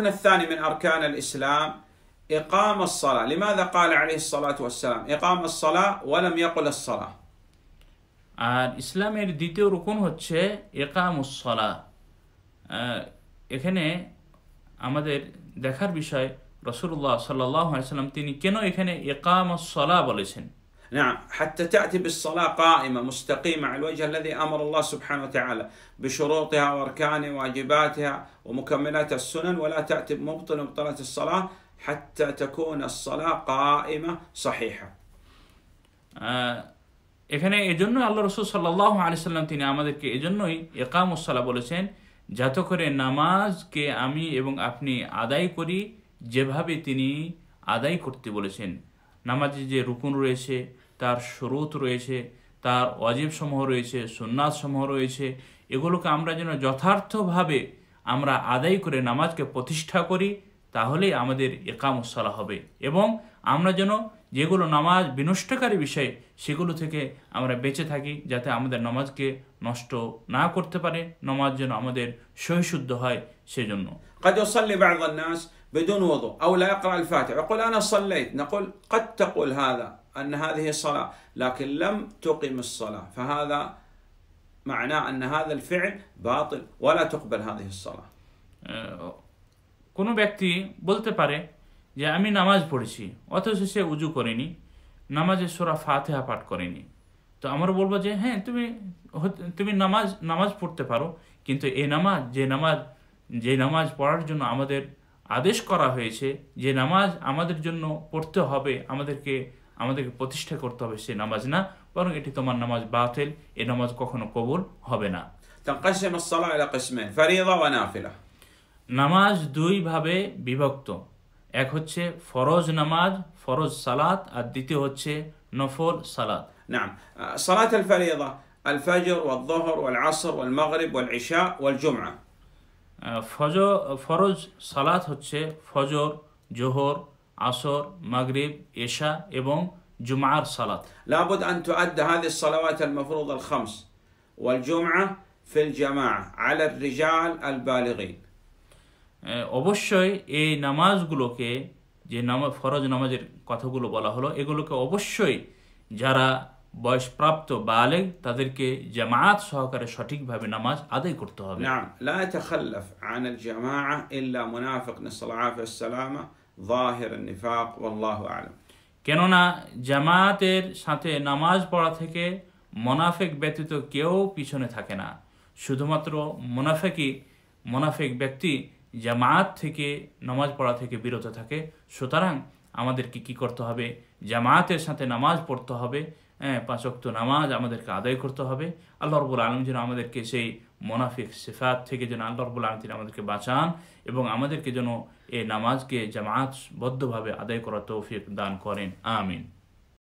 الركن الثاني من أركان الإسلام إقام الصلاة لماذا قال عليه الصلاة والسلام إقام الصلاة ولم يقل الصلاة আর ইসলামের দ্বিতীয় রুকুন হচ্ছে একামুসলা এখানে আমাদের দেখার বিষয় রসুল্লাহ সাল্লাহ সাল্লাম তিনি কেন এখানে একামসলা বলেছেন نعم حتى تأتي بالصلاة قائمة مستقيمة على الوجه الذي أمر الله سبحانه وتعالى بشروطها وأركانها وواجباتها ومكملات السنن ولا تأتي مبطل مبطلة الصلاة حتى تكون الصلاة قائمة صحيحة آه، এখানে এজন্য আল্লাহ রসুল সাল্লাহ আলিয়াল্লাম তিনি আমাদেরকে এজন্যই একামুসলা বলেছেন যাতে করে নামাজকে আমি এবং আপনি আদায় করি যেভাবে তিনি আদায় করতে বলেছেন নামাজে যে রুকুন রয়েছে তার স্রোত রয়েছে তার অজীব সমূহ রয়েছে সন্ন্যাস সমূহ রয়েছে এগুলোকে আমরা যেন যথার্থভাবে আমরা আদায় করে নামাজকে প্রতিষ্ঠা করি তাহলেই আমাদের একামসলা হবে এবং আমরা যেন যেগুলো নামাজ বিনষ্টকারী বিষয় সেগুলো থেকে আমরা বেঁচে থাকি যাতে আমাদের নামাজকে নষ্ট না করতে পারে নামাজ যেন আমাদের সহিশুদ্ধ হয় সেজন্য কাজ بدون وضوء أو لا يقرأ الفاتحة يقول أنا صليت نقول قد تقول هذا أن هذه صلاة لكن لم تقم الصلاة فهذا معناه أن هذا الفعل باطل ولا تقبل هذه الصلاة কোনো ব্যক্তি বলতে পারে যে আমি নামাজ পড়েছি অথচ সে উজু করেনি নামাজে সোরা ফাতেহা পাঠ করেনি তো আমরা বলবো যে হ্যাঁ তুমি তুমি নামাজ নামাজ পড়তে পারো কিন্তু এই নামাজ যে নামাজ যে নামাজ পড়ার জন্য আমাদের আদেশ করা হয়েছে যে নামাজ আমাদের জন্য পড়তে হবে আমাদেরকে আমাদেরকে প্রতিষ্ঠা করতে হবে সে নামাজ না বরং এটি তোমার নামাজ বাতিল এ নামাজ কখনো কবুল হবে না নামাজ দুই ভাবে বিভক্ত এক হচ্ছে ফরজ নামাজ ফরজ সালাত আর দ্বিতীয় হচ্ছে নফল সালাত نعم صلاة الفريضة الفجر والظهر والعصر والمغرب والعشاء والجمعة ফজ ফরজ সালাত হচ্ছে ফজর জোহর আসর মাগরিব এশা এবং জুমার সালাত লাবুদ আন তুআদ্দা হাদিস সালাওয়াত আল মাফরুদ আল খামস ওয়াল জুমআ ফিল জামাআ আলা রিজাল আল বালিগিন অবশ্যই এই নামাজগুলোকে যে নামাজ ফরজ নামাজের কথাগুলো বলা হলো এগুলোকে অবশ্যই যারা বয়সপ্রাপ্ত বালেগ তাদেরকে জামাত সহকারে সঠিকভাবে নামাজ আদায় করতে হবে نعم لا يتخلف عن الجماعة النفاق والله কেননা জামাতের সাথে নামাজ পড়া থেকে মোনাফেক ব্যতীত কেউ পিছনে থাকে না শুধুমাত্র মোনাফেকই মোনাফেক ব্যক্তি জামাত থেকে নামাজ পড়া থেকে বিরত থাকে সুতরাং আমাদেরকে কি করতে হবে জামাতের সাথে নামাজ পড়তে হবে হ্যাঁ অক্ত নামাজ আমাদেরকে আদায় করতে হবে আল্লাহ রবুল আলম যেন আমাদেরকে সেই মোনাফিক সেফাত থেকে যেন আল্লাহ রবুল আলম তিনি আমাদেরকে বাঁচান এবং আমাদেরকে যেন এই নামাজকে জামাতবদ্ধভাবে আদায় করা তৌফিক দান করেন আমিন